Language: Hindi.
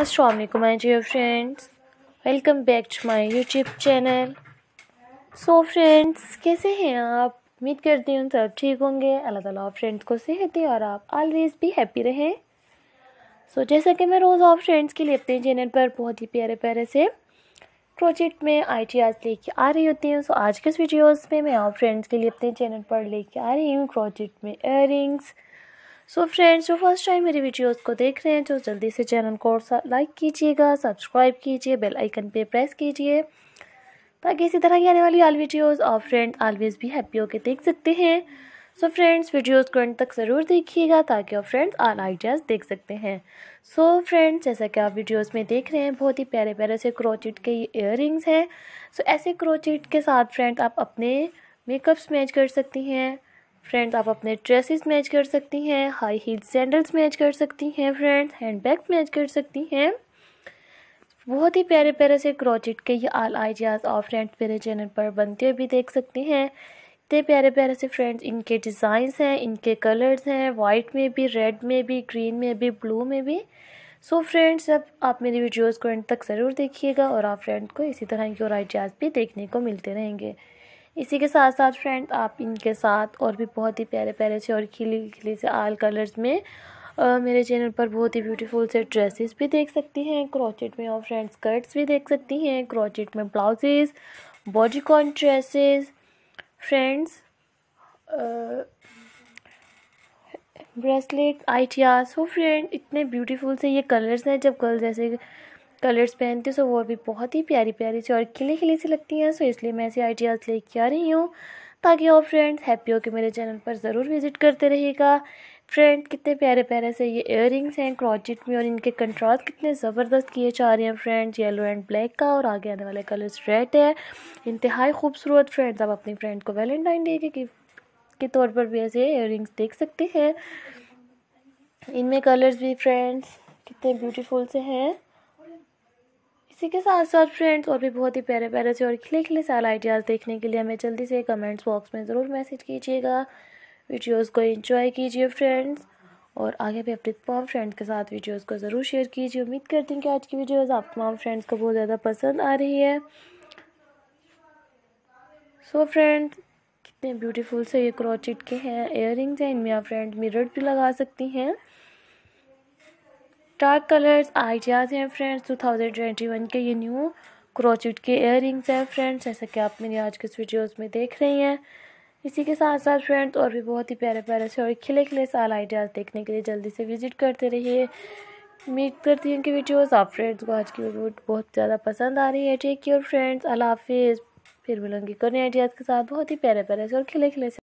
Aslam my dear friends welcome back to my YouTube channel so friends कैसे हैं आप उम्मीद करती हूँ सब ठीक होंगे अल्लाह ताला फ्रेंड्स को सेहत दें और आप ऑलवेज़ भी हैप्पी रहें सो so, जैसा कि मैं रोज़ आप फ्रेंड्स के लिए अपने चैनल पर बहुत ही प्यारे प्यारे से प्रोजेक्ट में आइडियाज़ लेके आ रही होती हूँ सो so, आज के इस वीडियोज़ में मैं आप फ्रेंड्स के लिए अपने चैनल पर लेके आ रही हूँ प्रोजेक्ट में एयरिंग्स सो फ्रेंड्स जो फर्स्ट टाइम मेरी वीडियोस को देख रहे हैं तो जल्दी से चैनल को लाइक कीजिएगा सब्सक्राइब कीजिए बेल आइकन पे प्रेस कीजिए ताकि इसी तरह की आने वाली ऑल वीडियोस और फ्रेंड ऑलवेज़ भी हैप्पी होकर देख सकते हैं सो फ्रेंड्स वीडियोस को एंड तक ज़रूर देखिएगा ताकि आप फ्रेंड्स ऑल आइडियाज़ देख सकते हैं सो so, फ्रेंड्स जैसा कि आप वीडियोस में देख रहे हैं बहुत ही प्यारे प्यारे से क्रोचिट के इयर हैं सो so, ऐसे क्रोचिट के साथ फ्रेंड्स आप अपने मेकअप्स मैच कर सकती हैं फ्रेंड्स आप अपने ड्रेसेस मैच कर सकती हैं हाई हील सैंडल्स मैच कर सकती हैं फ्रेंड्स हैंड बैग मैच कर सकती हैं बहुत ही प्यारे प्यारे से क्रोचिट के ये आल आइडियाज़ और फ्रेंड्स मेरे चैनल पर बनते हुए भी देख सकते हैं इतने प्यारे प्यारे से फ्रेंड्स इनके डिज़ाइंस हैं इनके कलर्स हैं वाइट में भी रेड में भी ग्रीन में भी ब्लू में भी सो फ्रेंड्स अब आप मेरी वीडियोस को एंड तक ज़रूर देखिएगा और आप फ्रेंड को इसी तरह की और आइडियाज़ भी देखने को मिलते रहेंगे इसी के साथ साथ फ्रेंड्स आप इनके साथ और भी बहुत ही प्यारे प्यारे से और खिली खिली से आल कलर्स में आ, मेरे चैनल पर बहुत ही ब्यूटीफुल से ड्रेसेस भी देख सकती हैं क्रॉचेट में और फ्रेंड स्कर्ट्स भी देख सकती हैं क्रॉचेट में body bodycon dresses friends bracelet idea so friend इतने ब्यूटीफुल से ये कलर्स हैं जब गर्ल्स ऐसे कलर्स पहनती हूँ सो वो भी बहुत ही प्यारी प्यारी सी और खिली खिली सी लगती हैं सो इसलिए मैं ऐसे आइडियाज़ लेके आ रही हूँ ताकि आप फ्रेंड्स हैप्पी हो के मेरे चैनल पर ज़रूर विज़िट करते रहेगा फ्रेंड कितने प्यारे प्यारे से ये इयर हैं क्रॉचेट में और इनके कंट्रास्ट कितने ज़बरदस्त किए जा रहे हैं फ्रेंड्स येलो एंड ब्लैक का और आगे आने वाले कलर्स रेड है इंतहाई खूबसूरत फ्रेंड्स आप अपनी फ्रेंड को वैलेंटाइन डे के के तौर पर भी ऐसे इयर देख सकते हैं इनमें कलर्स भी फ्रेंड्स कितने ब्यूटीफुल से हैं इसी के साथ साथ फ्रेंड्स और भी बहुत ही प्यारे प्यारे से और खिले खिले सारे आइडियाज़ देखने के लिए हमें जल्दी से कमेंट्स बॉक्स में ज़रूर मैसेज कीजिएगा वीडियोज़ को इन्जॉय कीजिए फ्रेंड्स और आगे भी अपने तमाम फ्रेंड्स के साथ वीडियोस को ज़रूर शेयर कीजिए उम्मीद करती हूँ कि आज की वीडियोस आप तमाम फ्रेंड्स को बहुत ज़्यादा पसंद आ रही है सो so फ्रेंड्स कितने ब्यूटीफुल से ये क्रॉचिट के हैं इयर हैं इनमें आप फ्रेंड मिरर भी लगा सकती हैं डार्क कलर्स आइडियाज़ हैं फ्रेंड्स 2021 के ये न्यू क्रोचिट के इयर हैं फ्रेंड्स जैसा कि आप मेरी आज के इस वीडियोस में देख रही हैं इसी के साथ साथ फ्रेंड्स और भी बहुत ही प्यारे प्यारे से और खिले खिले साल आइडियाज़ देखने के लिए जल्दी से विजिट करते रहिए उम्मीद करती हूँ कि वीडियोज आप फ्रेंड्स को आज की वीडियो बहुत ज़्यादा पसंद आ रही है टेक केयर फ्रेंड्स अल्लाह हाफिज़ फिर मिलूंगी करने आइडियाज़ के साथ बहुत ही प्यारे प्यारे से और खिले खिले से